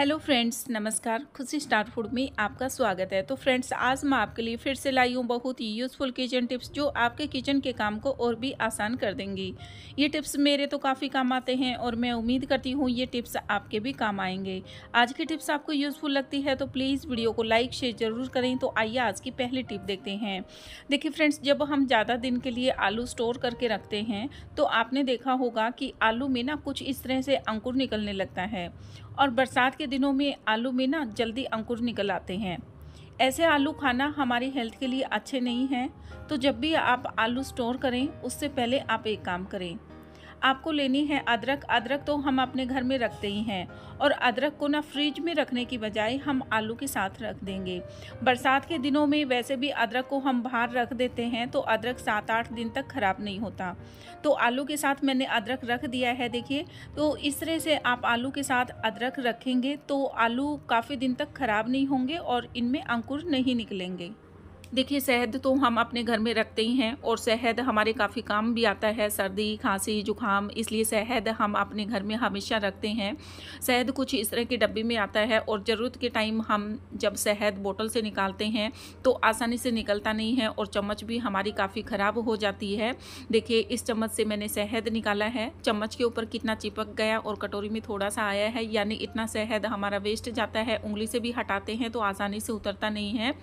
hello friends नमस्कार खुशी star food में आपका स्वागत है तो फ्रेंड्स आज मैं आपके लिए फिर से लाई हूँ बहुत ही यूज़फुल किचन टिप्स जो आपके किचन के काम को और भी आसान कर देंगी ये टिप्स मेरे तो काफ़ी काम आते हैं और मैं उम्मीद करती हूँ ये टिप्स आपके भी काम आएंगे आज की टिप्स आपको यूज़फुल लगती है तो प्लीज़ वीडियो को लाइक शेयर ज़रूर करें तो आइए आज की पहली टिप देखते हैं देखिए फ्रेंड्स जब हम ज़्यादा दिन के लिए आलू स्टोर करके रखते हैं तो आपने देखा होगा कि आलू में ना कुछ इस तरह से अंकुर निकलने लगता है और बरसात के दिनों में आलू में ना जल्दी अंकुर निकल आते हैं ऐसे आलू खाना हमारी हेल्थ के लिए अच्छे नहीं हैं तो जब भी आप आलू स्टोर करें उससे पहले आप एक काम करें आपको लेनी है अदरक अदरक तो हम अपने घर में रखते ही हैं और अदरक को ना फ्रिज में रखने की बजाय हम आलू के साथ रख देंगे बरसात के दिनों में वैसे भी अदरक को हम बाहर रख देते हैं तो अदरक सात आठ दिन तक ख़राब नहीं होता तो आलू के साथ मैंने अदरक रख दिया है देखिए तो इस तरह से आप आलू के साथ अदरक रखेंगे तो आलू काफ़ी दिन तक ख़राब नहीं होंगे और इनमें अंकुर नहीं निकलेंगे देखिए शहद तो हम अपने घर में रखते ही हैं और शहद हमारे काफ़ी काम भी आता है सर्दी खांसी जुकाम इसलिए शहद हम अपने घर में हमेशा रखते हैं शहद कुछ इस तरह के डब्बे में आता है और ज़रूरत के टाइम हम जब शहद बोतल से निकालते हैं तो आसानी से निकलता नहीं है और चम्मच भी हमारी काफ़ी ख़राब हो जाती है देखिए इस चम्मच से मैंने शहद निकाला है चम्मच के ऊपर कितना चिपक गया और कटोरी में थोड़ा सा आया है यानी इतना शहद हमारा वेस्ट जाता है उंगली से भी हटाते हैं तो आसानी से उतरता नहीं है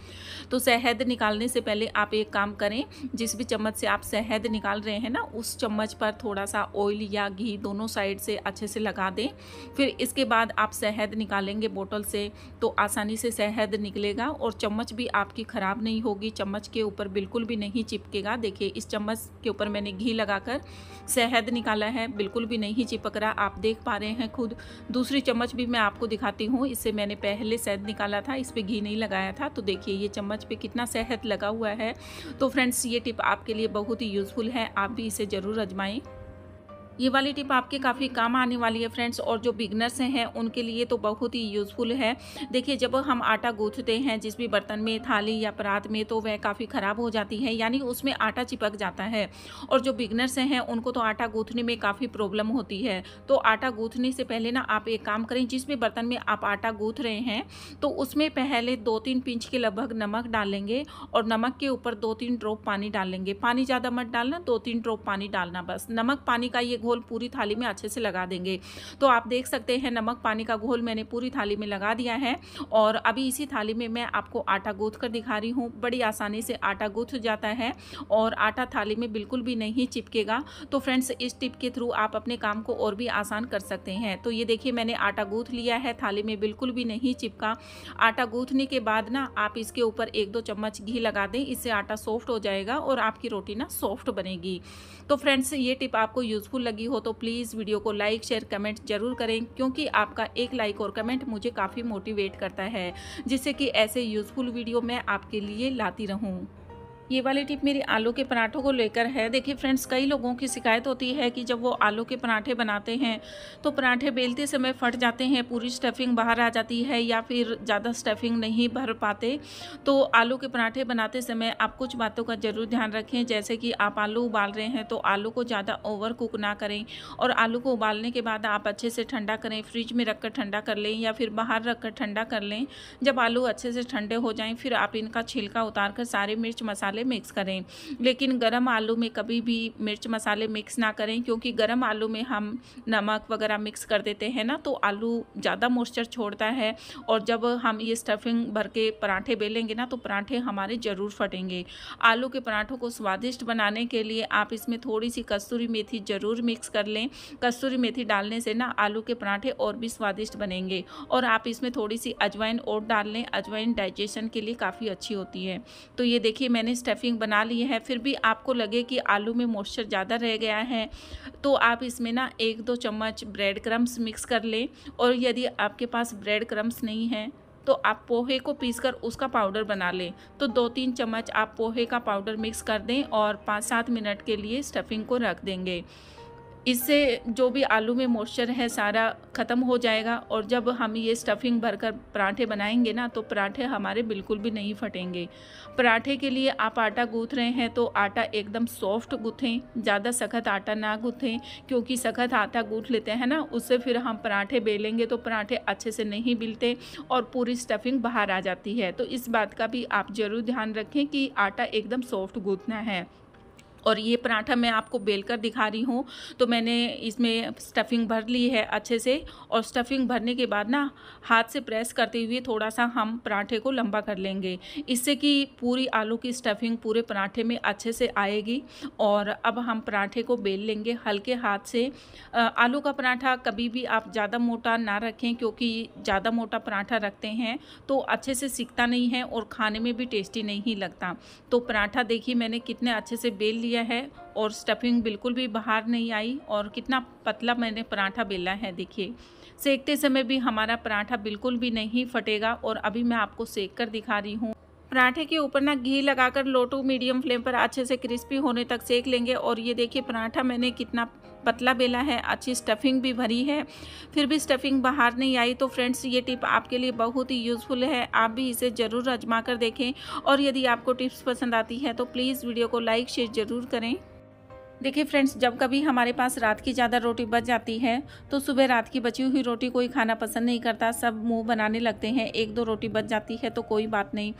तो शहद निकालने से पहले आप एक काम करें जिस भी चम्मच से आप शहद निकाल रहे हैं ना उस चम्मच पर थोड़ा सा ऑयल या घी दोनों साइड से अच्छे से लगा दें फिर इसके बाद आप शहद निकालेंगे बोतल से तो आसानी से शहद निकलेगा और चम्मच भी आपकी ख़राब नहीं होगी चम्मच के ऊपर बिल्कुल भी नहीं चिपकेगा देखिए इस चम्मच के ऊपर मैंने घी लगाकर शहद निकाला है बिल्कुल भी नहीं चिपक रहा आप देख पा रहे हैं खुद दूसरी चम्मच भी मैं आपको दिखाती हूँ इससे मैंने पहले शहद निकाला था इस पर घी नहीं लगाया था तो देखिए ये चम्मच पर कितना शहद तहत लगा हुआ है तो फ्रेंड्स ये टिप आपके लिए बहुत ही यूज़फुल है आप भी इसे ज़रूर आजमाएँ ये वाली टिप आपके काफ़ी काम आने वाली है फ्रेंड्स और जो बिगनर्स हैं उनके लिए तो बहुत ही यूज़फुल है देखिए जब हम आटा गूँथते हैं जिस भी बर्तन में थाली या परात में तो वह काफ़ी ख़राब हो जाती है यानी उसमें आटा चिपक जाता है और जो बिगनर्स हैं उनको तो आटा गूँथने में काफ़ी प्रॉब्लम होती है तो आटा गूँथने से पहले ना आप एक काम करें जिस भी बर्तन में आप आटा गूँथ रहे हैं तो उसमें पहले दो तीन पिंच के लगभग नमक डालेंगे और नमक के ऊपर दो तीन ड्रॉप पानी डालेंगे पानी ज़्यादा मत डालना दो तीन ड्रॉप पानी डालना बस नमक पानी का ये घोल पूरी थाली में अच्छे से लगा देंगे तो आप देख सकते हैं नमक पानी का घोल मैंने पूरी थाली में लगा दिया है और अभी इसी थाली में मैं आपको आटा गूँथ कर दिखा रही हूँ बड़ी आसानी से आटा गूँथ जाता है और आटा थाली में बिल्कुल भी नहीं चिपकेगा तो फ्रेंड्स इस टिप के थ्रू आप अपने काम को और भी आसान कर सकते हैं तो ये देखिए मैंने आटा गूँथ लिया है थाली में बिल्कुल भी नहीं चिपका आटा गूँथने के बाद ना आप इसके ऊपर एक दो चम्मच घी लगा दें इससे आटा सॉफ्ट हो जाएगा और आपकी रोटी ना सॉफ्ट बनेगी तो फ्रेंड्स ये टिप आपको यूज़फुल लगे लगी हो तो प्लीज़ वीडियो को लाइक शेयर कमेंट जरूर करें क्योंकि आपका एक लाइक और कमेंट मुझे काफ़ी मोटिवेट करता है जिससे कि ऐसे यूज़फुल वीडियो मैं आपके लिए लाती रहूँ ये वाली टिप मेरी आलू के पराठों को लेकर है देखिए फ्रेंड्स कई लोगों की शिकायत होती है कि जब वो आलू के पराठे बनाते हैं तो पराठे बेलते समय फट जाते हैं पूरी स्टफिंग बाहर आ जाती है या फिर ज़्यादा स्टफिंग नहीं भर पाते तो आलू के पराठे बनाते समय आप कुछ बातों का ज़रूर ध्यान रखें जैसे कि आप आलू उबाल रहे हैं तो आलू को ज़्यादा ओवर कुक ना करें और आलू को उबालने के बाद आप अच्छे से ठंडा करें फ्रिज में रख कर ठंडा कर लें या फिर बाहर रख कर ठंडा कर लें जब आलू अच्छे से ठंडे हो जाएँ फिर आप इनका छिलका उतार कर सारे मिर्च मसाले मसाले मिक्स करें लेकिन गर्म आलू में कभी भी मिर्च मसाले मिक्स ना करें क्योंकि गरम आलू में हम नमक वगैरह मिक्स कर देते हैं ना तो आलू ज़्यादा मॉइस्चर छोड़ता है और जब हम ये स्टफिंग भर के पराठे बेलेंगे ना तो पराठे हमारे ज़रूर फटेंगे आलू के पराठों को स्वादिष्ट बनाने के लिए आप इसमें थोड़ी सी कस्तूरी मेथी ज़रूर मिक्स कर लें कस्तूरी मेथी डालने से ना आलू के पराठे और भी स्वादिष्ट बनेंगे और आप इसमें थोड़ी सी अजवाइन और डाल लें अजवाइन डाइजेशन के लिए काफ़ी अच्छी होती है तो ये देखिए मैंने स्टफिंग बना लिए हैं फिर भी आपको लगे कि आलू में मॉइस्चर ज़्यादा रह गया है तो आप इसमें ना एक दो चम्मच ब्रेड क्रम्स मिक्स कर लें और यदि आपके पास ब्रेड क्रम्स नहीं है तो आप पोहे को पीस कर उसका पाउडर बना लें तो दो तीन चम्मच आप पोहे का पाउडर मिक्स कर दें और पाँच सात मिनट के लिए स्टफिंग को रख देंगे इससे जो भी आलू में मॉइस्चर है सारा ख़त्म हो जाएगा और जब हम ये स्टफिंग भरकर पराठे बनाएंगे ना तो पराठे हमारे बिल्कुल भी नहीं फटेंगे पराठे के लिए आप आटा गूँथ रहे हैं तो आटा एकदम सॉफ्ट गूँथें ज़्यादा सख्त आटा ना गूँथें क्योंकि सख्त आटा गूँथ लेते हैं ना उससे फिर हम पराठे बेलेंगे तो पराठे अच्छे से नहीं बिलते और पूरी स्टफिंग बाहर आ जाती है तो इस बात का भी आप ज़रूर ध्यान रखें कि आटा एकदम सॉफ्ट गूँथना है और ये पराठा मैं आपको बेल कर दिखा रही हूँ तो मैंने इसमें स्टफिंग भर ली है अच्छे से और स्टफिंग भरने के बाद ना हाथ से प्रेस करते हुए थोड़ा सा हम पराठे को लंबा कर लेंगे इससे कि पूरी आलू की स्टफिंग पूरे पराठे में अच्छे से आएगी और अब हम पराठे को बेल लेंगे हल्के हाथ से आलू का पराठा कभी भी आप ज़्यादा मोटा ना रखें क्योंकि ज़्यादा मोटा पराठा रखते हैं तो अच्छे से सीखता नहीं है और खाने में भी टेस्टी नहीं लगता तो पराठा देखिए मैंने कितने अच्छे से बेल लिया लिया है और स्टफिंग बिल्कुल भी बाहर नहीं आई और कितना पतला मैंने पराठा बेला है देखिए सेकते समय भी हमारा पराठा बिल्कुल भी नहीं फटेगा और अभी मैं आपको सेक कर दिखा रही हूँ पराठे के ऊपर ना घी लगाकर लो टू मीडियम फ्लेम पर अच्छे से क्रिस्पी होने तक सेक लेंगे और ये देखिए पराठा मैंने कितना पतला बेला है अच्छी स्टफिंग भी भरी है फिर भी स्टफिंग बाहर नहीं आई तो फ्रेंड्स ये टिप आपके लिए बहुत ही यूज़फुल है आप भी इसे ज़रूर आजमा कर देखें और यदि आपको टिप्स पसंद आती है तो प्लीज़ वीडियो को लाइक शेयर ज़रूर करें देखिए फ्रेंड्स जब कभी हमारे पास रात की ज़्यादा रोटी बच जाती है तो सुबह रात की बची हुई रोटी कोई खाना पसंद नहीं करता सब मुंह बनाने लगते हैं एक दो रोटी बच जाती है तो कोई बात नहीं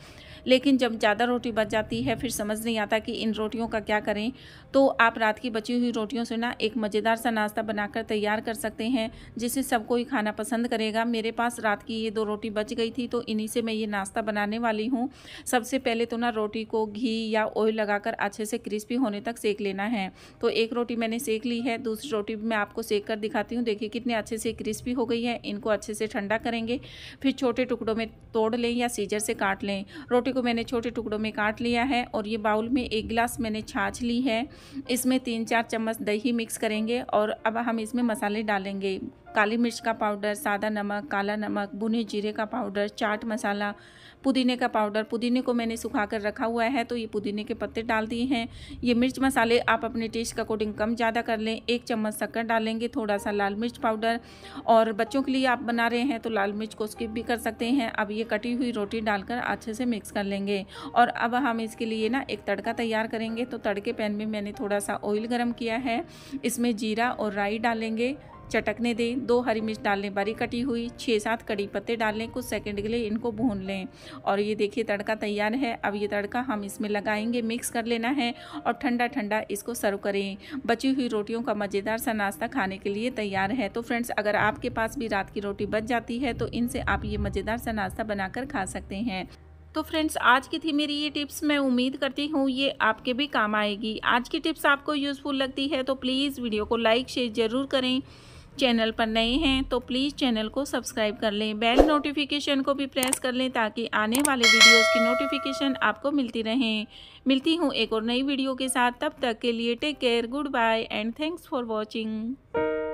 लेकिन जब ज़्यादा रोटी बच जाती है फिर समझ नहीं आता कि इन रोटियों का क्या करें तो आप रात की बची हुई रोटियों से ना एक मज़ेदार सा नाश्ता बनाकर तैयार कर सकते हैं जिसे सब कोई खाना पसंद करेगा मेरे पास रात की ये दो रोटी बच गई थी तो इन्हीं से मैं ये नाश्ता बनाने वाली हूँ सबसे पहले तो ना रोटी को घी या ऑयल लगाकर अच्छे से क्रिस्पी होने तक सेक लेना है तो एक रोटी मैंने सेक ली है दूसरी रोटी भी मैं आपको सेक कर दिखाती हूँ देखिए कितने अच्छे से क्रिस्पी हो गई है इनको अच्छे से ठंडा करेंगे फिर छोटे टुकड़ों में तोड़ लें या सीजर से काट लें रोटी को मैंने छोटे टुकड़ों में काट लिया है और ये बाउल में एक गिलास मैंने छाछ ली है इसमें तीन चार चम्मच दही मिक्स करेंगे और अब हम इसमें मसाले डालेंगे काली मिर्च का पाउडर सादा नमक काला नमक भुने जीरे का पाउडर चाट मसाला पुदीने का पाउडर पुदीने को मैंने सुखा कर रखा हुआ है तो ये पुदीने के पत्ते डाल दिए हैं ये मिर्च मसाले आप अपने टेस्ट के अकॉर्डिंग कम ज़्यादा कर लें एक चम्मच शक्कर डालेंगे थोड़ा सा लाल मिर्च पाउडर और बच्चों के लिए आप बना रहे हैं तो लाल मिर्च को स्किप भी कर सकते हैं अब ये कटी हुई रोटी डालकर अच्छे से मिक्स कर लेंगे और अब हम इसके लिए ना एक तड़का तैयार करेंगे तो तड़के पैन में मैंने थोड़ा सा ऑयल गर्म किया है इसमें जीरा और राई डालेंगे चटकने दें दो हरी मिर्च डाल लें बारी कटी हुई छः सात कड़ी पत्ते डाल लें कुछ सेकंड के लिए इनको भून लें और ये देखिए तड़का तैयार है अब ये तड़का हम इसमें लगाएंगे मिक्स कर लेना है और ठंडा ठंडा इसको सर्व करें बची हुई रोटियों का मज़ेदार सा नाश्ता खाने के लिए तैयार है तो फ्रेंड्स अगर आपके पास भी रात की रोटी बच जाती है तो इनसे आप ये मज़ेदार सा नाश्ता बनाकर खा सकते हैं तो फ्रेंड्स आज की थी मेरी ये टिप्स मैं उम्मीद करती हूँ ये आपके भी काम आएगी आज की टिप्स आपको यूज़फुल लगती है तो प्लीज़ वीडियो को लाइक शेयर ज़रूर करें चैनल पर नए हैं तो प्लीज़ चैनल को सब्सक्राइब कर लें बेल नोटिफिकेशन को भी प्रेस कर लें ताकि आने वाले वीडियोस की नोटिफिकेशन आपको मिलती रहें मिलती हूँ एक और नई वीडियो के साथ तब तक के लिए take care good bye and thanks for watching